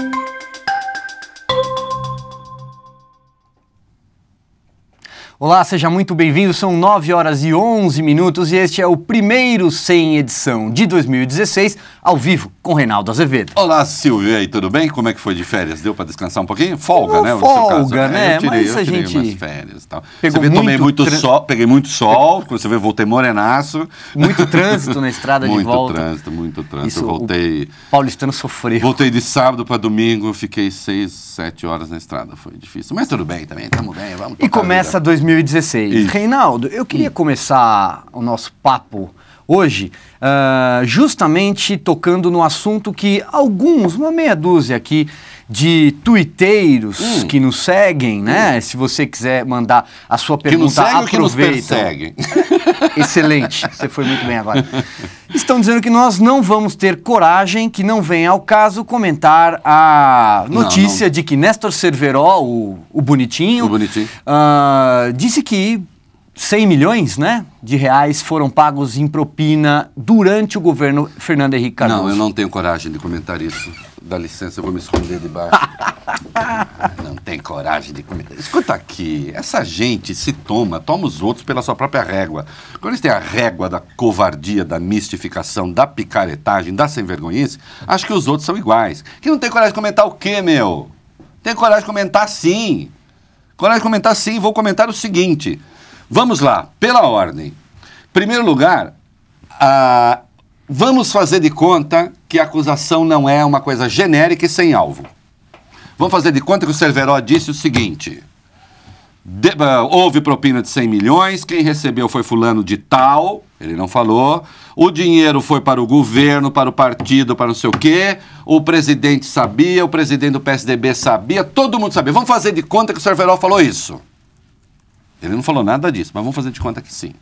Thank you. Olá, seja muito bem-vindo. São 9 horas e 11 minutos e este é o primeiro sem edição de 2016, ao vivo, com Reinaldo Azevedo. Olá, Silvio, aí, tudo bem? Como é que foi de férias? Deu para descansar um pouquinho? Folga, Não, né? Folga, né? né? eu tirei, Mas eu tirei a gente umas férias tal. Pegou você vê, muito tomei muito tran... sol, peguei muito sol, você vê, voltei morenaço. Muito trânsito na estrada de volta. Muito trânsito, muito trânsito. Isso, eu voltei... paulistano sofreu. Voltei de sábado para domingo, fiquei 6, 7 horas na estrada, foi difícil. Mas tudo bem também, estamos bem, vamos E começa 2016 2016. Isso. Reinaldo, eu queria hum. começar o nosso papo hoje, uh, justamente tocando no assunto que alguns, uma meia dúzia aqui, de tuiteiros hum. que nos seguem, né? Hum. Se você quiser mandar a sua pergunta, que nos segue aproveita. Ou que nos Excelente, você foi muito bem agora. Estão dizendo que nós não vamos ter coragem, que não vem ao caso comentar a notícia não, não. de que Néstor Cerveró, o, o bonitinho, o bonitinho. Uh, disse que 100 milhões né, de reais foram pagos em propina durante o governo Fernando Henrique Cardoso. Não, eu não tenho coragem de comentar isso. Dá licença, eu vou me esconder debaixo. Não tem coragem de comer. Escuta aqui, essa gente se toma, toma os outros pela sua própria régua. Quando eles têm a régua da covardia, da mistificação, da picaretagem, da sem-vergonhice, acho que os outros são iguais. Que não tem coragem de comentar o quê, meu? Tem coragem de comentar sim. Coragem de comentar sim, vou comentar o seguinte. Vamos lá, pela ordem. Primeiro lugar, a Vamos fazer de conta que a acusação não é uma coisa genérica e sem alvo. Vamos fazer de conta que o Cerveró disse o seguinte: de, uh, houve propina de 100 milhões, quem recebeu foi fulano de tal, ele não falou. O dinheiro foi para o governo, para o partido, para não sei o quê. O presidente sabia, o presidente do PSDB sabia, todo mundo sabia. Vamos fazer de conta que o Cerveró falou isso. Ele não falou nada disso, mas vamos fazer de conta que sim.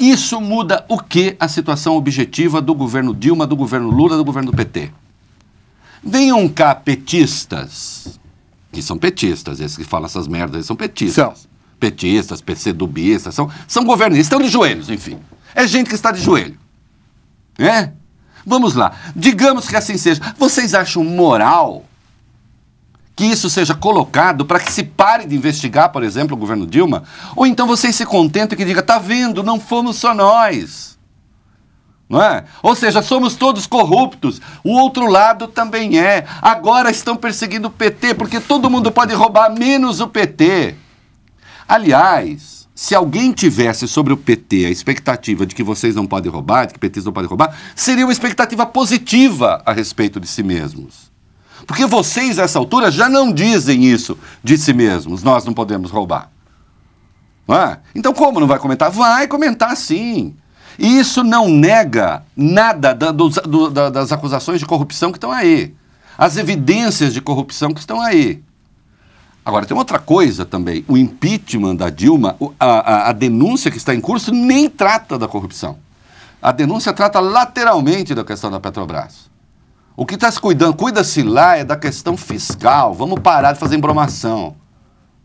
Isso muda o que a situação objetiva do governo Dilma, do governo Lula, do governo do PT? Venham cá petistas, que são petistas, esses que falam essas merdas, são petistas. São. Petistas, PCdubistas, são, são governistas, estão de joelhos, enfim. É gente que está de joelho. É? Vamos lá. Digamos que assim seja. Vocês acham moral que isso seja colocado para que se pare de investigar, por exemplo, o governo Dilma, ou então vocês se contentem que diga, tá vendo, não fomos só nós. Não é? Ou seja, somos todos corruptos. O outro lado também é. Agora estão perseguindo o PT, porque todo mundo pode roubar, menos o PT. Aliás, se alguém tivesse sobre o PT a expectativa de que vocês não podem roubar, de que PTs não podem roubar, seria uma expectativa positiva a respeito de si mesmos. Porque vocês, a essa altura, já não dizem isso de si mesmos. Nós não podemos roubar. Não é? Então, como não vai comentar? Vai comentar sim. E isso não nega nada da, do, da, das acusações de corrupção que estão aí. As evidências de corrupção que estão aí. Agora, tem outra coisa também. O impeachment da Dilma, a, a, a denúncia que está em curso, nem trata da corrupção. A denúncia trata lateralmente da questão da Petrobras. O que está se cuidando, cuida-se lá é da questão fiscal. Vamos parar de fazer embromação.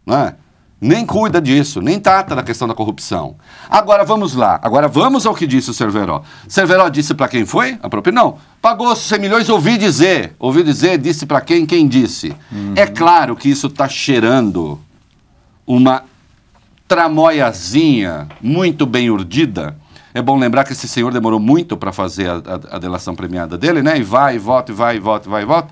Né? Nem cuida disso, nem trata da questão da corrupção. Agora vamos lá, agora vamos ao que disse o Cerveró. Cerveró disse para quem foi? A própria não. Pagou 100 milhões, ouvi dizer. Ouvi dizer, disse para quem? Quem disse. Uhum. É claro que isso está cheirando uma tramoiazinha muito bem urdida é bom lembrar que esse senhor demorou muito para fazer a, a, a, delação premiada dele, né? E vai, e volta, e vai, e volta, e vai, e volta.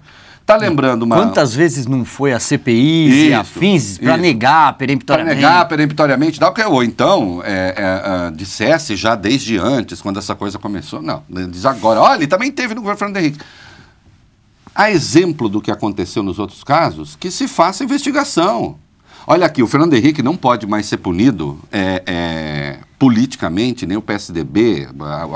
Tá lembrando uma... Quantas vezes não foi a CPI e FINS para negar peremptoriamente? Para negar peremptoriamente, Dá é, ou então é, é, é, dissesse já desde antes, quando essa coisa começou. Não, né, diz agora. Olha, ele também teve no governo Fernando Henrique. A exemplo do que aconteceu nos outros casos, que se faça investigação. Olha aqui, o Fernando Henrique não pode mais ser punido é, é, politicamente, nem o PSDB,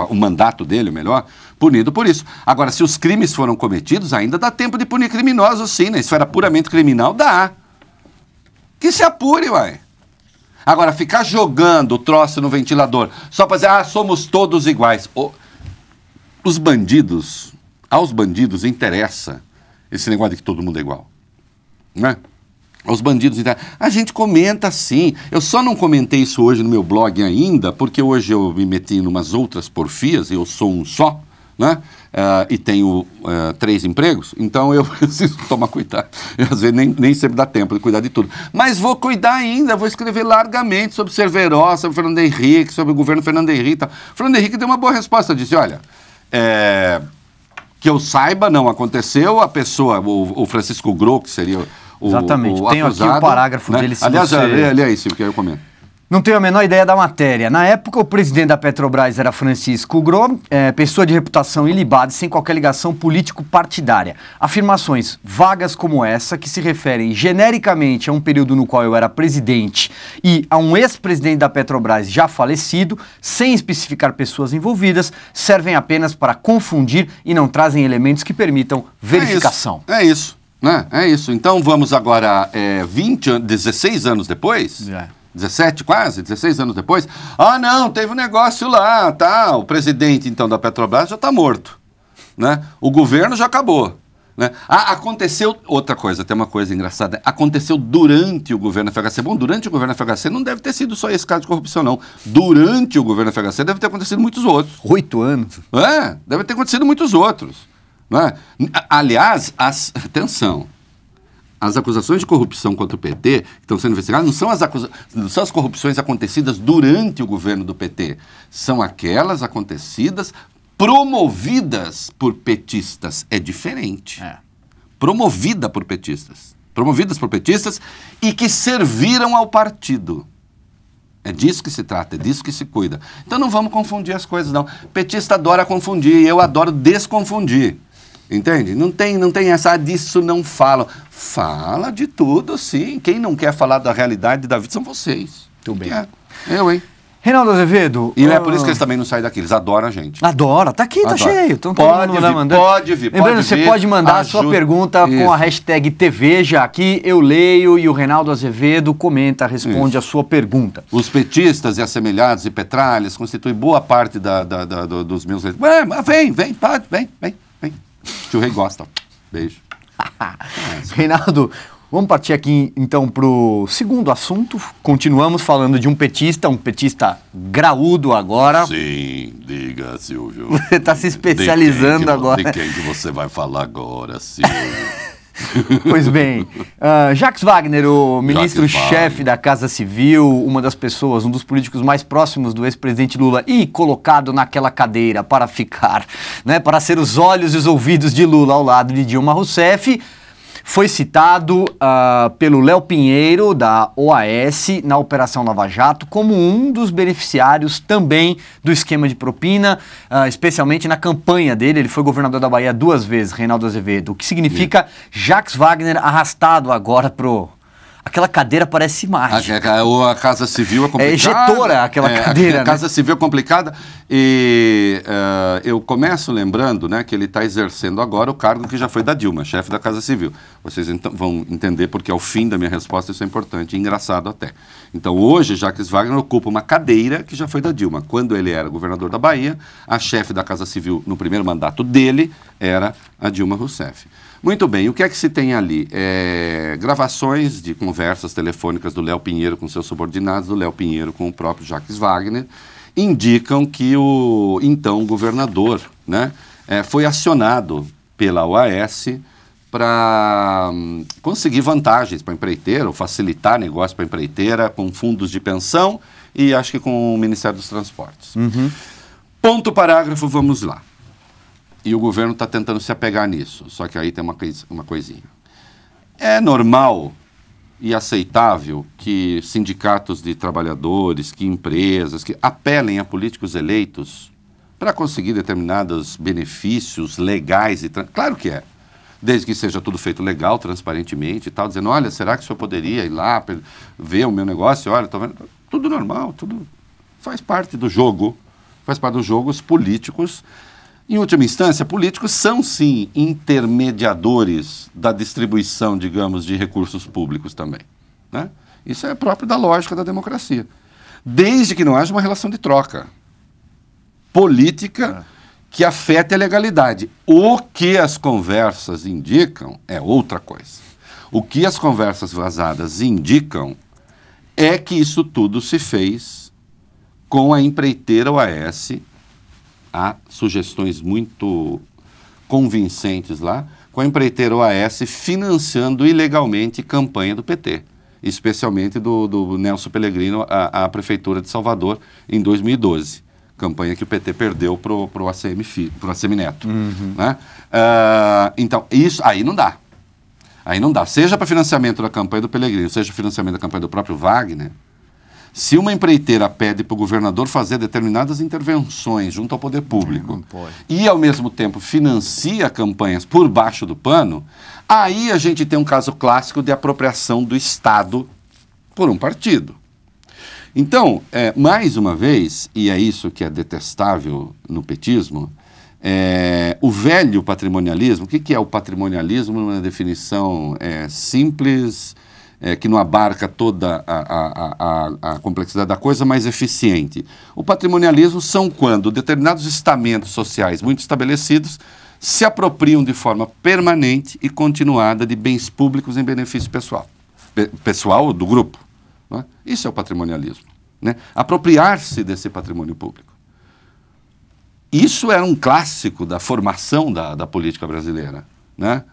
o mandato dele, melhor, punido por isso. Agora, se os crimes foram cometidos, ainda dá tempo de punir criminosos, sim, na esfera puramente criminal, dá. Que se apure, uai. Agora, ficar jogando o troço no ventilador só para dizer, ah, somos todos iguais. Os bandidos, aos bandidos interessa esse negócio de que todo mundo é igual, né? aos bandidos. Então, a gente comenta sim. Eu só não comentei isso hoje no meu blog ainda, porque hoje eu me meti em umas outras porfias, eu sou um só, né? Uh, e tenho uh, três empregos, então eu preciso tomar cuidado. Às vezes nem, nem sempre dá tempo de cuidar de tudo. Mas vou cuidar ainda, vou escrever largamente sobre Cerveró, sobre Fernando Henrique, sobre o governo Fernando Henrique. Tal. Fernando Henrique deu uma boa resposta, disse, olha, é, que eu saiba não aconteceu, a pessoa, o, o Francisco Gro, que seria o Exatamente. O Tenho acusado, aqui o parágrafo né? dele. Se aliás, você... lê, lê aí, Silvio, que aí eu comento. Não tenho a menor ideia da matéria. Na época, o presidente da Petrobras era Francisco Grom, é, pessoa de reputação ilibada e sem qualquer ligação político-partidária. Afirmações vagas como essa, que se referem genericamente a um período no qual eu era presidente e a um ex-presidente da Petrobras já falecido, sem especificar pessoas envolvidas, servem apenas para confundir e não trazem elementos que permitam é verificação. É isso. É isso. É, é isso. Então vamos agora, é, 20, 16 anos depois? É. 17 quase, 16 anos depois. Ah, não, teve um negócio lá, tá? O presidente então da Petrobras já está morto. Né? O governo já acabou. Né? Ah, aconteceu outra coisa, tem uma coisa engraçada. Aconteceu durante o governo FHC. Bom, durante o governo FHC não deve ter sido só esse caso de corrupção, não. Durante o governo FHC deve ter acontecido muitos outros. Oito anos? É, deve ter acontecido muitos outros. É? Aliás, as, atenção, as acusações de corrupção contra o PT que estão sendo investigadas não são, as acusa... não são as corrupções acontecidas durante o governo do PT, são aquelas acontecidas promovidas por petistas. É diferente. É. Promovida por petistas. Promovidas por petistas e que serviram ao partido. É disso que se trata, é disso que se cuida. Então não vamos confundir as coisas, não. Petista adora confundir, e eu adoro desconfundir. Entende? Não tem, não tem essa, ah, disso não falam. Fala de tudo, sim. Quem não quer falar da realidade da vida são vocês. Tudo bem. É. Eu, hein? Reinaldo Azevedo. E uh... é por ah, isso que eles também não saem daqui, eles adoram a gente. Adora, tá aqui, tá Adora. cheio. Então, pode, vir, mandando. pode vir, Lembrando, você pode mandar a sua pergunta isso. com a hashtag TVja aqui, eu leio e o Reinaldo Azevedo comenta, responde isso. a sua pergunta. Os petistas e assemelhados e petralhas constituem boa parte da, da, da, dos meus leitores. Ué, vem, vem, pode, vem, vem. Tio Rei gosta. Beijo. Reinaldo, vamos partir aqui então para o segundo assunto. Continuamos falando de um petista, um petista graúdo agora. Sim, diga, Silvio. Você está se especializando de quem, agora. De quem que você vai falar agora, Silvio? pois bem, uh, Jacques Wagner, o ministro-chefe da Casa Civil, uma das pessoas, um dos políticos mais próximos do ex-presidente Lula e colocado naquela cadeira para ficar, né, para ser os olhos e os ouvidos de Lula ao lado de Dilma Rousseff foi citado uh, pelo Léo Pinheiro, da OAS, na Operação Lava Jato, como um dos beneficiários também do esquema de propina, uh, especialmente na campanha dele. Ele foi governador da Bahia duas vezes, Reinaldo Azevedo, o que significa Jax Wagner arrastado agora pro aquela cadeira parece mágica. A, a, a, Casa Civil é, é complicada. É ejetora aquela é, cadeira. A, a né? Casa Civil é complicada. E uh, eu começo lembrando né, que ele está exercendo agora o cargo que já foi da Dilma, chefe da Casa Civil. Vocês vão entender porque ao é fim da minha resposta isso é importante, engraçado até. Então hoje, Jacques Wagner ocupa uma cadeira que já foi da Dilma. Quando ele era governador da Bahia, a chefe da Casa Civil no primeiro mandato dele era a Dilma Rousseff. Muito bem, o que é que se tem ali? É, gravações de conversas telefônicas do Léo Pinheiro com seus subordinados, do Léo Pinheiro com o próprio Jacques Wagner, indicam que o então governador né, é, foi acionado pela OAS para hum, conseguir vantagens para empreiteira, ou facilitar negócio para a empreiteira com fundos de pensão e acho que com o Ministério dos Transportes. Uhum. Ponto parágrafo, vamos lá. E o governo está tentando se apegar nisso. Só que aí tem uma, uma coisinha. É normal e aceitável que sindicatos de trabalhadores, que empresas, que apelem a políticos eleitos para conseguir determinados benefícios legais e claro que é desde que seja tudo feito legal, transparentemente e tal, dizendo, olha, será que o senhor poderia ir lá ver o meu negócio? Olha, tô vendo. Tudo normal, tudo faz parte do jogo. Faz parte dos jogos políticos em última instância, políticos são sim intermediadores da distribuição, digamos, de recursos públicos também. Né? Isso é próprio da lógica da democracia. Desde que não haja uma relação de troca política é. que afete a legalidade. O que as conversas indicam é outra coisa. O que as conversas vazadas indicam é que isso tudo se fez com a empreiteira OAS Há sugestões muito convincentes lá, com a empreiteira OAS financiando ilegalmente campanha do PT, especialmente do, do Nelson Pellegrino à, à, Prefeitura de Salvador em 2012. Campanha que o PT perdeu para o ACM, ACM Neto. Uhum. Né? Uh, então, isso aí não dá. Aí não dá. Seja para financiamento da campanha do Pelegrino, seja financiamento da campanha do próprio Wagner, se uma empreiteira pede para o governador fazer determinadas intervenções junto ao poder público e, ao mesmo tempo, financia campanhas por baixo do pano, aí a gente tem um caso clássico de apropriação do Estado por um partido. Então, é, mais uma vez, e é isso que é detestável no petismo, é, o velho patrimonialismo, o que, que, é o patrimonialismo numa definição é, simples, é, que não abarca toda a, a, a, a, complexidade da coisa, mas eficiente. O patrimonialismo são quando determinados estamentos sociais muito estabelecidos se apropriam de forma permanente e continuada de bens públicos em benefício pessoal, pessoal do grupo. É? Isso é o patrimonialismo. Né? Apropriar-se desse patrimônio público. Isso era um clássico da formação da, da política brasileira. Né?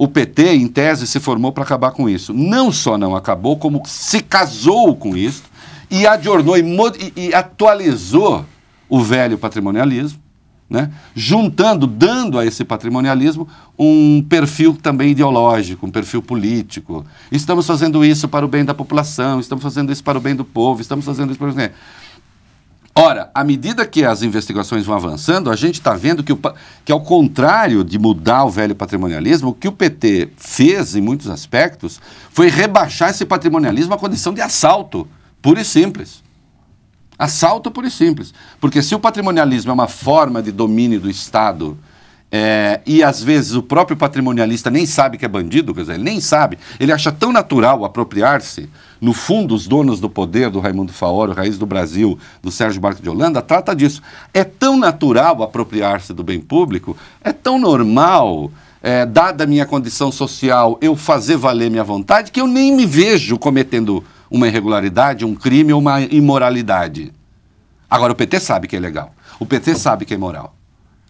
O PT, em tese, se formou para acabar com isso. Não só não acabou, como se casou com isso e adornou e, e atualizou o velho patrimonialismo, né? juntando, dando a esse patrimonialismo um perfil também ideológico, um perfil político. Estamos fazendo isso para o bem da população, estamos fazendo isso para o bem do povo, estamos fazendo isso para o bem. Agora, à medida que as investigações vão avançando, a gente está vendo que, o, que, ao contrário de mudar o velho patrimonialismo, o que o PT fez em muitos aspectos foi rebaixar esse patrimonialismo à condição de assalto, puro e simples. Assalto puro e simples. Porque se o patrimonialismo é uma forma de domínio do Estado é, e às vezes o próprio patrimonialista nem sabe que é bandido, quer dizer, ele nem sabe. Ele acha tão natural apropriar-se. No fundo, os donos do poder, do Raimundo Faoro, Raiz do Brasil, do Sérgio Marco de Holanda, trata disso. É tão natural apropriar-se do bem público, é tão normal, é, dada a minha condição social, eu fazer valer minha vontade, que eu nem me vejo cometendo uma irregularidade, um crime ou uma imoralidade. Agora, o PT sabe que é legal. O PT sabe que é imoral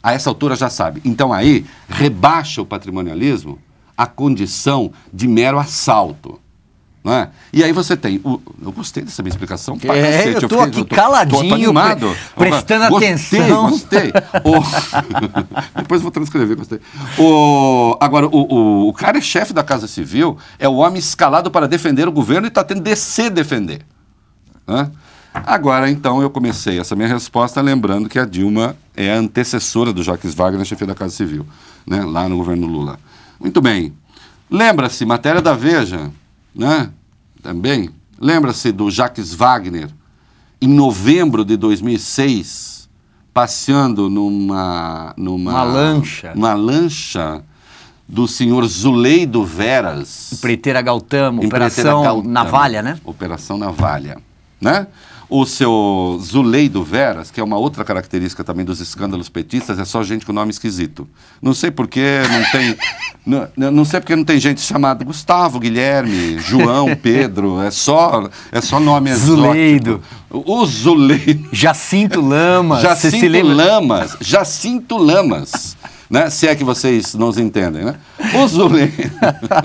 a essa altura já sabe. Então aí rebaixa o patrimonialismo à condição de mero assalto. Não é? E aí você tem. O, eu gostei dessa minha explicação. é, cacete, eu estou aqui eu tô, caladinho, tô animado, pre prestando gostei, atenção. Gostei, o, depois vou transcrever, gostei. O, agora, o, o, o cara é chefe da Casa Civil, é o homem escalado para defender o governo e está tendo de se defender. é? Agora, então, eu comecei essa minha resposta lembrando que a Dilma é a antecessora do Jacques Wagner, chefe da Casa Civil, né, lá no governo Lula. Muito bem. Lembra-se, matéria da Veja, né? Também. Lembra-se do Jacques Wagner, em novembro de 2006, passeando numa. numa uma lancha. Uma lancha do senhor Zuleido Veras. preteira Galtamo, Operação Navalha, né? Operação Navalha, né? O seu Zuleido Veras, que é uma outra característica também dos escândalos petistas, é só gente com nome esquisito. Não sei porque não tem. não, não sei porque não tem gente chamada Gustavo, Guilherme, João, Pedro. É só, é só nome Zuleido. O Zuleido. Jacinto Lamas. Jacinto Lamas. Jacinto Lamas né? Se é que vocês nos entendem, né? O Zuleido.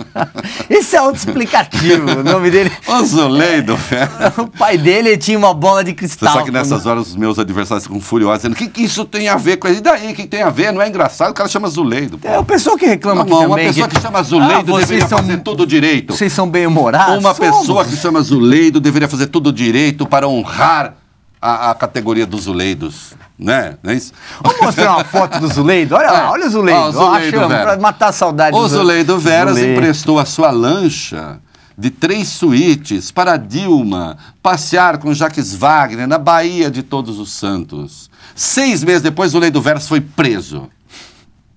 Esse é autoexplicativo, o nome dele. O Zuleido, velho. O pai dele tinha uma bola de cristal. Só que nessas horas os meus adversários ficam furiosos, dizendo: o que, que isso tem a ver com ele? E daí? O que tem a ver? Não é engraçado? O cara chama Zuleido. Pô. É o pessoal que reclama não, não, Uma pessoa que, que chama Zuleido ah, deveria são... fazer tudo direito. Vocês são bem-humorados? Uma Somos. pessoa que chama Zuleido deveria fazer tudo direito para honrar a, a categoria dos Zuleidos, né? Não é isso? Vamos mostrar uma foto do Zuleido? Olha lá, é. olha o Zuleido. Ah, Zuleido matar a saudade O Zuleido Veras Zuleido. emprestou a sua lancha de três suítes para Dilma passear com Jacques Wagner na Bahia de Todos os Santos. Seis meses depois, o Zuleido Veras Verso foi preso.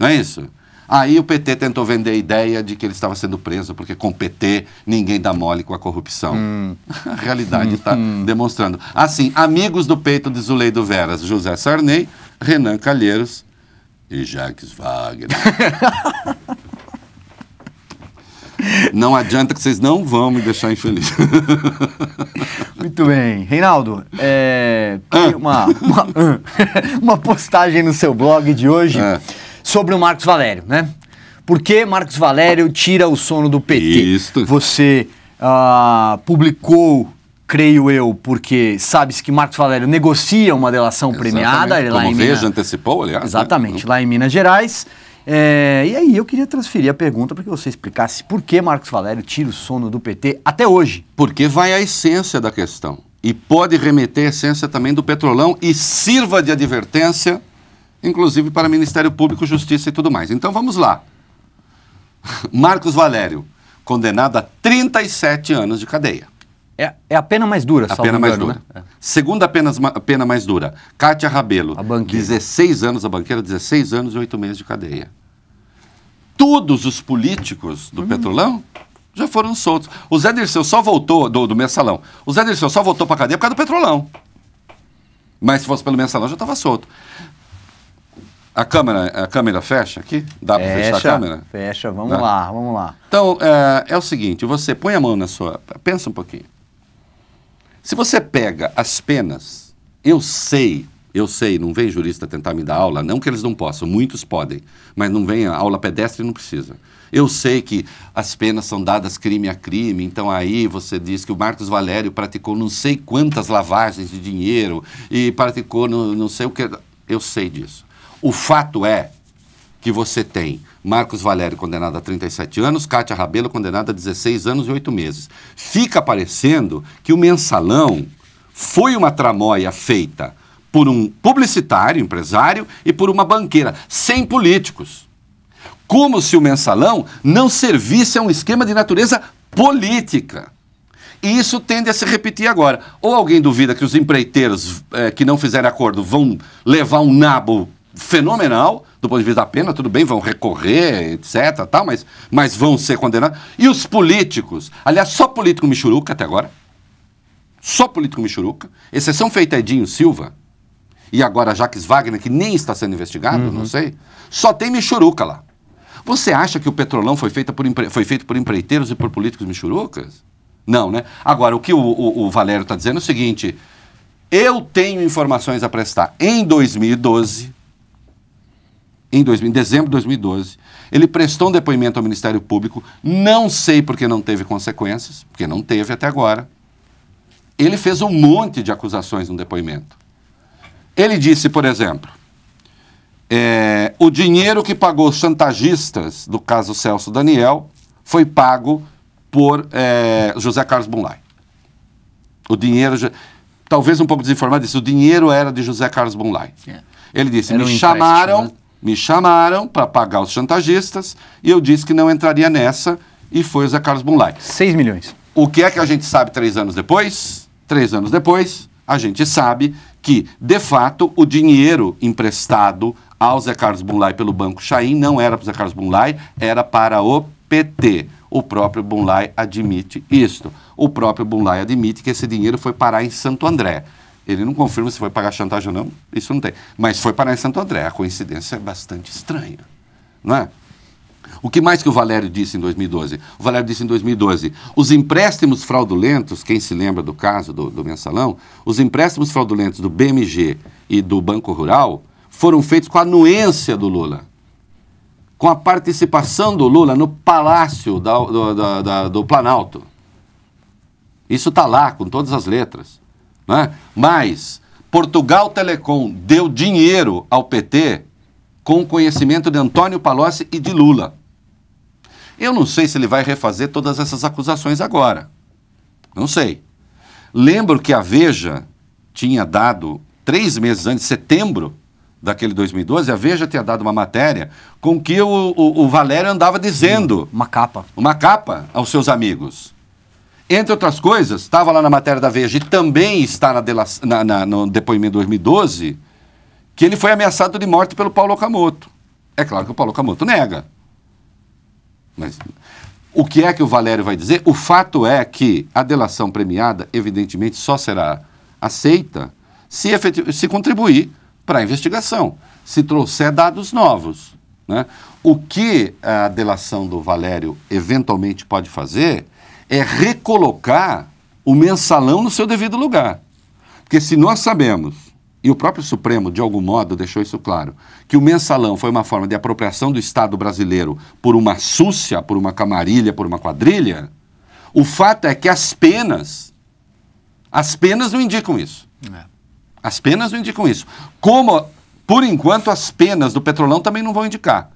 Não é isso? Aí o PT tentou vender a ideia de que ele estava sendo preso, porque com o PT ninguém dá mole com a corrupção. Hum. A realidade está hum. demonstrando. Assim, amigos do peito de Zuleido Veras, José Sarney, Renan Calheiros e Jacques Wagner. Não adianta que vocês não vão me deixar infeliz. Muito bem. Reinaldo, é, tem ah. uma, uma, uma, postagem no seu blog de hoje. É sobre o Marcos Valério, né? Por que Marcos Valério tira o sono do PT? Isso. Você uh, publicou, creio eu, porque sabe-se que Marcos Valério negocia uma delação premiada. Ele, Como lá em veja, Minas... antecipou, aliás. Né? Exatamente, né? lá em Minas Gerais. É, e aí eu queria transferir a pergunta para que você explicasse por que Marcos Valério tira o sono do PT até hoje. Porque vai à essência da questão. E pode remeter à essência também do petrolão e sirva de advertência inclusive para Ministério Público, Justiça e tudo mais. Então vamos lá. Marcos Valério, condenado a 37 anos de cadeia. É, é a pena mais dura, A pena mais engano, dura. Né? É. Segunda pena, pena mais dura, Kátia Rabelo, a banqueira. 16 anos, a banqueira, 16 anos e 8 meses de cadeia. Todos os políticos do hum. Petrolão já foram soltos. O Zé Dirceu só voltou, do, do mensalão, o Zé Dirceu só voltou para cadeia por causa do Petrolão. Mas se fosse pelo mensalão, já estava solto. A câmera, a câmera fecha aqui? Dá para fechar a câmera? Fecha, vamos lá, vamos lá. Então, é, é o seguinte, você põe a mão na sua... Pensa um pouquinho. Se você pega as penas, eu sei, eu sei, não vem jurista tentar me dar aula, não que eles não possam, muitos podem, mas não vem aula pedestre, não precisa. Eu sei que as penas são dadas crime a crime, então aí você diz que o Marcos Valério praticou não sei quantas lavagens de dinheiro e praticou não sei o que... Eu sei disso. O fato é que você tem Marcos Valério condenado a 37 anos, Cátia Rabelo condenada a 16 anos e 8 meses. Fica parecendo que o mensalão foi uma tramóia feita por um publicitário, empresário, e por uma banqueira, sem políticos. Como se o mensalão não servisse a um esquema de natureza política. E isso tende a se repetir agora. Ou alguém duvida que os empreiteiros eh, que não fizerem acordo vão levar um nabo fenomenal do ponto de vista da pena, tudo bem, vão recorrer, etc, tal, mas, mas vão ser condenados. E os políticos, aliás, só político Michuruca até agora, só político Michuruca, exceção feita é Edinho Silva, e agora Jacques Wagner, que nem está sendo investigado, uhum. não sei, só tem Michuruca lá. Você acha que o Petrolão foi feito por, empre... foi feito por empreiteiros e por políticos Michurucas? Não, né? Agora, o que o, o, o Valério está dizendo é o seguinte, eu tenho informações a prestar. Em 2012, em, 2000, em dezembro de 2012. Ele prestou um depoimento ao Ministério Público, não sei porque não teve consequências, porque não teve até agora. Ele fez um monte de acusações no depoimento. Ele disse, por exemplo, é, o dinheiro que pagou os chantagistas do caso Celso Daniel foi pago por é, José Carlos Bunlai. O dinheiro, talvez um pouco desinformado, disse o dinheiro era de José Carlos Bunlai. É. Ele disse, era me um chamaram, né? Me chamaram para pagar os chantagistas e eu disse que não entraria nessa e foi o Zé Carlos Bunlai. 6 milhões. O que é que a gente sabe três anos depois? Três anos depois, a gente sabe que, de fato, o dinheiro emprestado ao Zé Carlos Bunlai pelo Banco Chaim não era para o Zé Carlos Bunlai, era para o PT. O próprio Bunlai admite isto. O próprio Bunlai admite que esse dinheiro foi parar em Santo André. Ele não confirma se foi pagar chantagem ou não, isso não tem. Mas foi parar em Santo André, a coincidência é bastante estranha, não é? O que mais que o Valério disse em 2012? O Valério disse em 2012: os empréstimos fraudulentos, quem se lembra do caso do, do mensalão, os empréstimos fraudulentos do BMG e do Banco Rural foram feitos com a anuência do Lula, com a participação do Lula no palácio da, do, da, da, do Planalto. Isso está lá, com todas as letras. Né? Mas Portugal Telecom deu dinheiro ao PT com o conhecimento de Antônio Palocci e de Lula. Eu não sei se ele vai refazer todas essas acusações agora. Não sei. Lembro que a Veja tinha dado, três meses antes, setembro daquele 2012, a Veja tinha dado uma matéria com que o, o, o Valério andava dizendo. Uma capa. Uma capa aos seus amigos. Entre outras coisas, estava lá na matéria da Veja e também está na dela, na, na, no depoimento de 2012, que ele foi ameaçado de morte pelo Paulo Okamoto. É claro que o Paulo Okamoto nega. Mas o que é que o Valério vai dizer? O fato é que a delação premiada, evidentemente, só será aceita se, se contribuir para a investigação, se trouxer dados novos. Né? O que a delação do Valério eventualmente pode fazer é recolocar o mensalão no seu devido lugar. Porque se nós sabemos, e o próprio Supremo, de algum modo, deixou isso claro, que o mensalão foi uma forma de apropriação do Estado brasileiro por uma súcia, por uma camarilha, por uma quadrilha, o fato é que as penas, as penas não indicam isso. É. As penas não indicam isso. Como, por enquanto, as penas do petrolão também não vão indicar.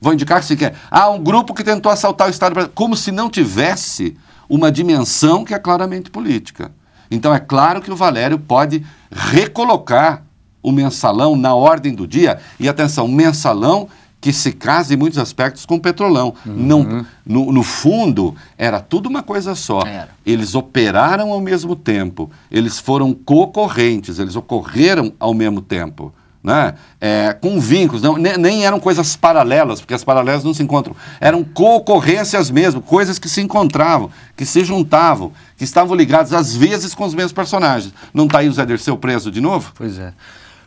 Vou indicar se quer. Ah, um grupo que tentou assaltar o Estado brasileiro. Como se não tivesse uma dimensão que é claramente política. Então é claro que o Valério pode recolocar o mensalão na ordem do dia. E atenção, mensalão que se casa em muitos aspectos com o petrolão. Uhum. Não, no, no, fundo, era tudo uma coisa só. Era. Eles operaram ao mesmo tempo, eles foram concorrentes, eles ocorreram ao mesmo tempo né? É, com vínculos, não, nem, nem, eram coisas paralelas, porque as paralelas não se encontram, eram concorrências mesmo, coisas que se encontravam, que se juntavam, que estavam ligadas às vezes com os mesmos personagens. Não está aí o Zé Dirceu preso de novo? Pois é.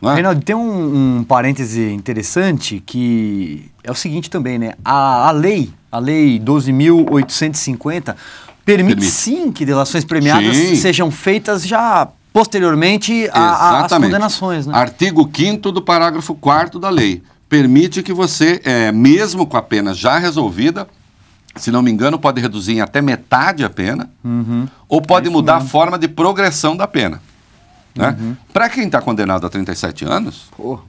Né? Reinaldo, tem um, um parêntese interessante que é o seguinte também, né? A, a lei, a lei 12.850, permite, permite, sim que delações premiadas sim. sejam feitas já posteriormente a, às condenações. Né? Artigo 5 do parágrafo 4 da lei. Permite que você, é, mesmo com a pena já resolvida, se não me engano, pode reduzir em até metade a pena, uhum. ou pode é mudar mesmo. a forma de progressão da pena. Né? Uhum. Para quem está condenado a 37 anos, Porra.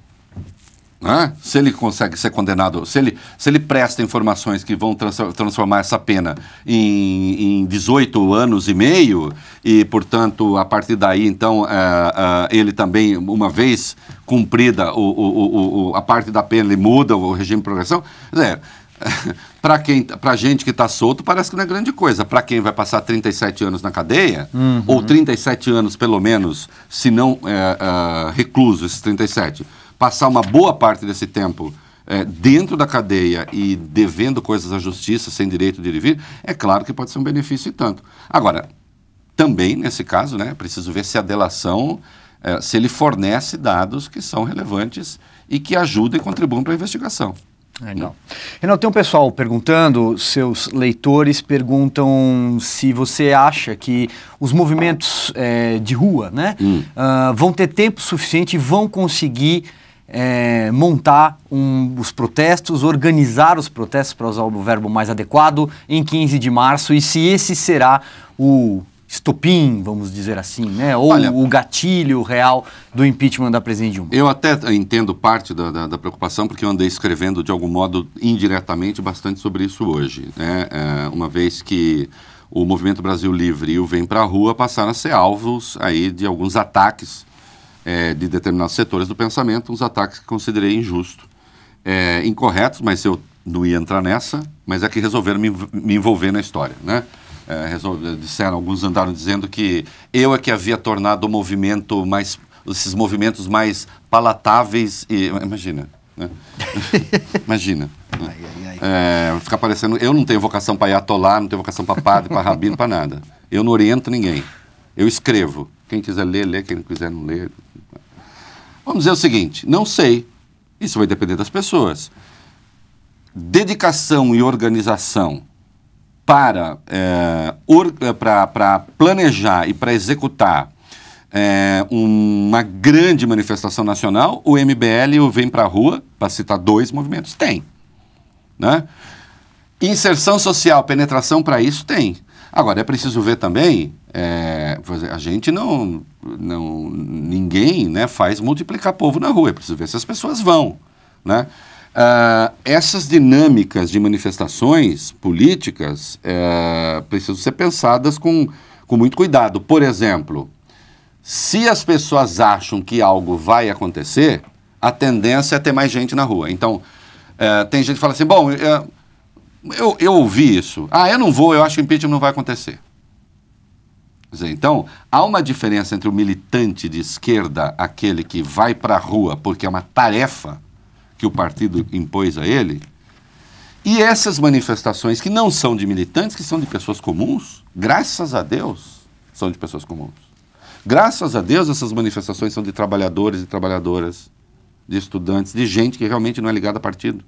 Né? Se ele consegue ser condenado, se ele, se ele presta informações que vão trans, transformar essa pena em, em 18 anos e meio, e, portanto, a partir daí, então, é, é, ele também, uma vez cumprida o, o, o, a parte da pena, ele muda o regime de progressão. É, para quem para gente que está solto parece que não é grande coisa para quem vai passar 37 anos na cadeia uhum. ou 37 anos pelo menos se não é, é, recluso esses 37 passar uma boa parte desse tempo é, dentro da cadeia e devendo coisas à justiça, sem direito de ir e vir, é claro que pode ser um benefício e tanto. Agora, também, nesse caso, né, é preciso ver se a delação, é, se ele fornece dados que são relevantes e que ajudem e contribuam para a investigação. Legal. Renan, tem um pessoal perguntando, seus leitores perguntam se você acha que os movimentos é, de rua né, hum. uh, vão ter tempo suficiente e vão conseguir é, montar um, os protestos, organizar os protestos, para usar o verbo mais adequado, em 15 de março, e se esse será o estopim, vamos dizer assim, né? ou Olha, o gatilho real do impeachment da presidente Dilma. Eu até entendo parte da, da, da, preocupação, porque eu andei escrevendo, de algum modo, indiretamente, bastante sobre isso hoje, né? É, uma vez que o Movimento Brasil Livre e o Vem Pra Rua passaram a ser alvos aí de alguns ataques é, de determinados setores do pensamento, uns ataques que considerei injustos, é, incorretos, mas eu não ia entrar nessa, mas é que resolveram me, me envolver na história, né? É, resolver, disseram, alguns andaram dizendo que eu é que havia tornado o movimento mais, esses movimentos mais palatáveis e, imagina, né? imagina. Né? Ai, ai, ai. É, ficar parecendo, eu não tenho vocação para atolar não tenho vocação para padre, para rabino, para nada. Eu não oriento ninguém. Eu escrevo, quem quiser ler, lê. Quem não quiser, não lê. Vamos dizer o seguinte: não sei. Isso vai depender das pessoas. Dedicação e organização para, é, or, eh, para, para planejar e para executar é, uma grande manifestação nacional, o MBL vem o Vem Rua, para citar dois movimentos, tem. Né? Inserção social, penetração para isso, tem. Agora, é preciso ver também é, é, a gente não, não ninguém né, faz multiplicar povo na rua, é preciso ver se as pessoas vão. Né? Uh, essas dinâmicas de manifestações políticas uh, precisam ser pensadas com, com muito cuidado. Por exemplo, se as pessoas acham que algo vai acontecer, a tendência é ter mais gente na rua. Então, uh, tem gente que fala assim: bom, eu, eu ouvi isso, ah, eu não vou, eu acho que impeachment não vai acontecer. Dizer, então, há uma diferença entre o militante de esquerda, aquele que vai para a rua porque é uma tarefa que o partido impôs a ele, e essas manifestações que não são de militantes, que são de pessoas comuns, graças a Deus, são de pessoas comuns. Graças a Deus, essas manifestações são de trabalhadores e trabalhadoras, de estudantes, de gente que realmente não é ligada a partido.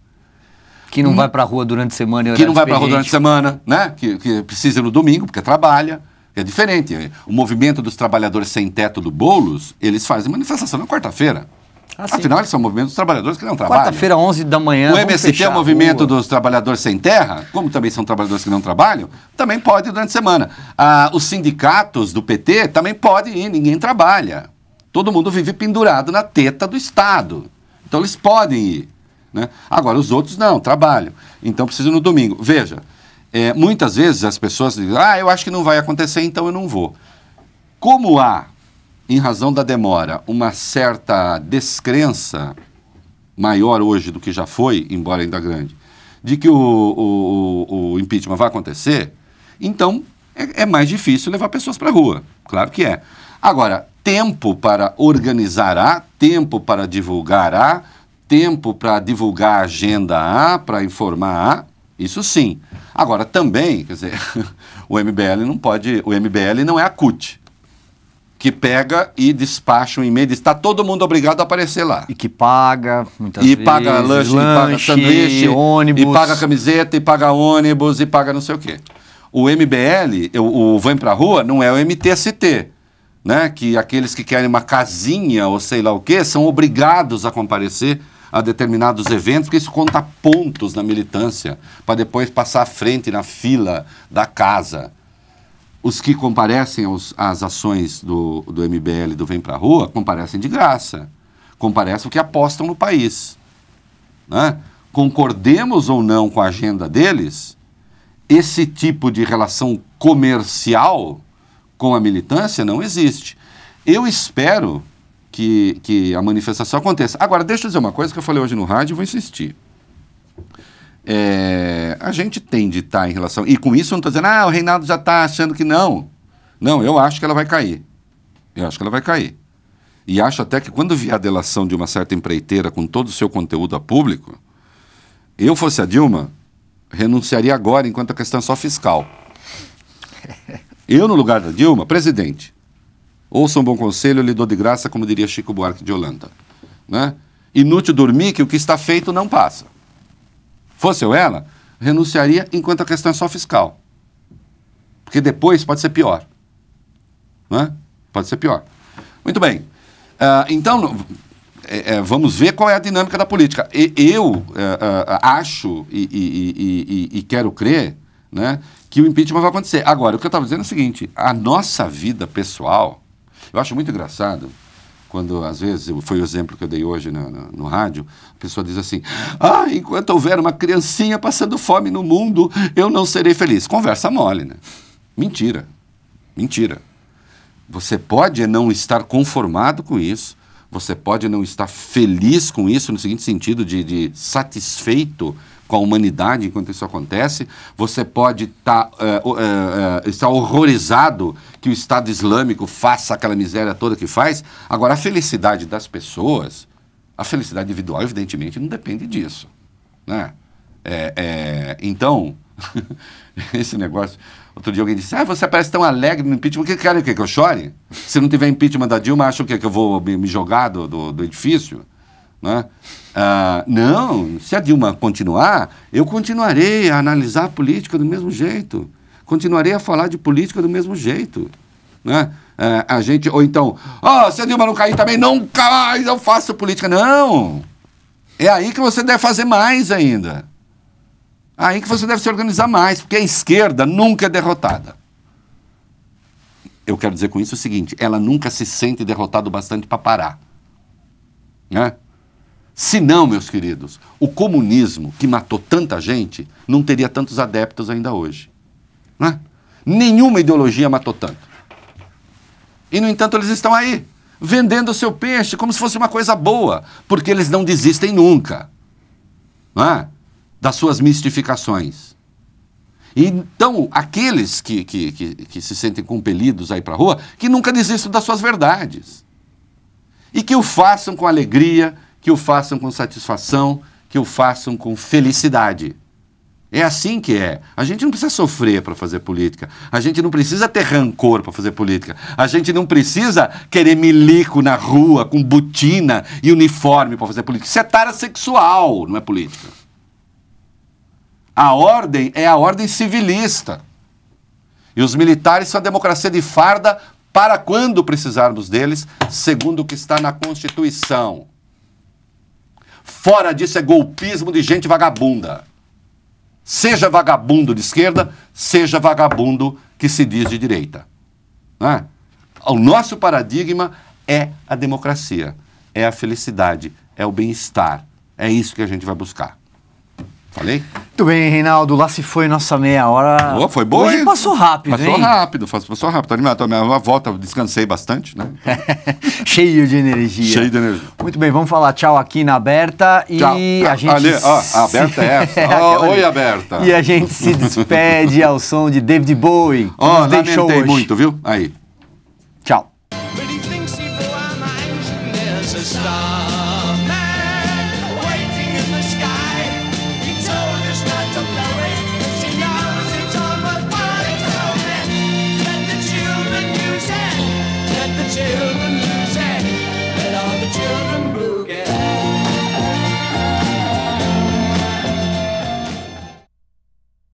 Que não hum. vai para a rua durante a semana. Que não vai para a rua durante a semana, né? Que, que precisa no domingo, porque trabalha. É diferente. O movimento dos trabalhadores sem teto do Boulos, eles fazem manifestação na quarta-feira. Ah, Afinal, eles são movimentos dos trabalhadores que não trabalham. Quarta-feira, 11 da manhã. O MST é o movimento dos trabalhadores sem terra, como também são trabalhadores que não trabalham, também pode durante a semana. Ah, os sindicatos do PT também podem ir, ninguém trabalha. Todo mundo vive pendurado na teta do Estado. Então eles podem ir. Né? Agora, os outros não, trabalham. Então precisam no domingo. Veja, é, muitas vezes as pessoas dizem, ah, eu acho que não vai acontecer, então eu não vou. Como há, em razão da demora, uma certa descrença maior hoje do que já foi, embora ainda grande, de que o, o, o impeachment vai acontecer, então é, é mais difícil levar pessoas para a rua. Claro que é. Agora, tempo para organizar há, tempo para divulgar há, tempo para divulgar a agenda há, para informar há, isso sim. Agora, também, quer dizer, o MBL não pode. O MBL não é a CUT, que pega e despacha um e-mail. Está todo mundo obrigado a aparecer lá. E que paga, muitas e vezes. E paga lanche, lanche, e paga sanduíche, ônibus. E paga camiseta, e paga ônibus, e paga não sei o quê. O MBL, o, o Vem Pra Rua, não é o MTST, né? Que aqueles que querem uma casinha ou sei lá o quê, são obrigados a comparecer a determinados eventos, que isso conta pontos na militância, para depois passar à frente na fila da casa. Os que comparecem aos, às ações do, do MBL do Vem Pra Rua comparecem de graça, comparecem porque apostam no país. Né? Concordemos ou não com a agenda deles, esse tipo de relação comercial com a militância não existe. Eu espero que, que a manifestação aconteça. Agora, deixa eu dizer uma coisa que eu falei hoje no rádio e vou insistir. É, a gente tem de estar tá em relação. E com isso eu não estou dizendo, ah, o Reinaldo já está achando que não. Não, eu acho que ela vai cair. Eu acho que ela vai cair. E acho até que quando vier a delação de uma certa empreiteira com todo o seu conteúdo a público, eu fosse a Dilma, renunciaria agora enquanto a questão é só fiscal. Eu, no lugar da Dilma, presidente. Ouça um bom conselho, eu lhe dou de graça, como diria Chico Buarque de Holanda. Né? Inútil dormir que o que está feito não passa. Fosse eu ela, renunciaria enquanto a questão é só fiscal. Porque depois pode ser pior. Né? Pode ser pior. Muito bem. Uh, então, é, é, vamos ver qual é a dinâmica da política. E, eu é, é acho e, e, e, quero crer né, que o impeachment vai acontecer. Agora, o que eu estava dizendo é o seguinte: a nossa vida pessoal eu acho muito engraçado quando, às vezes, foi o exemplo que eu dei hoje no, no, no rádio, a pessoa diz assim: Ah, enquanto houver uma criancinha passando fome no mundo, eu não serei feliz. Conversa mole, né? Mentira. Mentira. Você pode não estar conformado com isso, você pode não estar feliz com isso, no seguinte sentido de, de satisfeito com a humanidade enquanto isso acontece, você pode tá, uh, uh, uh, estar horrorizado que o Estado Islâmico faça aquela miséria toda que faz. Agora, a felicidade das pessoas, a felicidade individual, evidentemente, não depende disso. Né? É, é, então, esse negócio. Outro dia alguém disse: Ah, você parece tão alegre no impeachment. Que querem o quê? Que eu chore? Se não tiver impeachment da Dilma, acham que, que eu vou me, me jogar do, do, do edifício? Né? Ah, não, se a Dilma continuar, eu continuarei a analisar a política do mesmo jeito, continuarei a falar de política do mesmo jeito. Né? Ah, a gente, ou então, oh, se a Dilma não cair também, nunca mais eu faço política. Não! É aí que você deve fazer mais ainda. Aí que você deve se organizar mais, porque a esquerda nunca é derrotada. Eu quero dizer com isso o seguinte: ela nunca se sente derrotada o bastante para parar. Né? Senão, meus queridos, o comunismo que matou tanta gente não teria tantos adeptos ainda hoje. Né? Nenhuma ideologia matou tanto. E, no entanto, eles estão aí, vendendo o seu peixe como se fosse uma coisa boa, porque eles não desistem nunca né? das suas mistificações. Então, aqueles que, que, que, que se sentem compelidos a ir para a rua, que nunca desistam das suas verdades. E que o façam com alegria, que o façam com satisfação, que o façam com felicidade. É assim que é. A gente não precisa sofrer para fazer política. A gente não precisa ter rancor para fazer política. A gente não precisa querer milico na rua com botina e uniforme para fazer política. Isso é tara sexual, não é política. A ordem é a ordem civilista. E os militares são a democracia de farda para quando precisarmos deles, segundo o que está na Constituição. Fora disso é golpismo de gente vagabunda. Seja vagabundo de esquerda, seja vagabundo que se diz de direita. Né? O nosso paradigma é a democracia, é a felicidade, é o bem-estar. É isso que a gente vai buscar. Falei? Muito bem, Reinaldo. Lá se foi nossa meia hora. Boa, foi boa. Hoje hein? passou rápido, Passou hein? rápido, passou rápido. Animado. A minha volta, descansei bastante, né? Cheio de energia. Cheio de energia. Muito bem, vamos falar tchau aqui na Aberta e tchau. a ah, gente... Ali, ó, a Aberta é essa. oh, oi, Aberta. E a gente se despede ao som de David Bowie, Ó, oh, nos muito, viu? Aí. Tchau.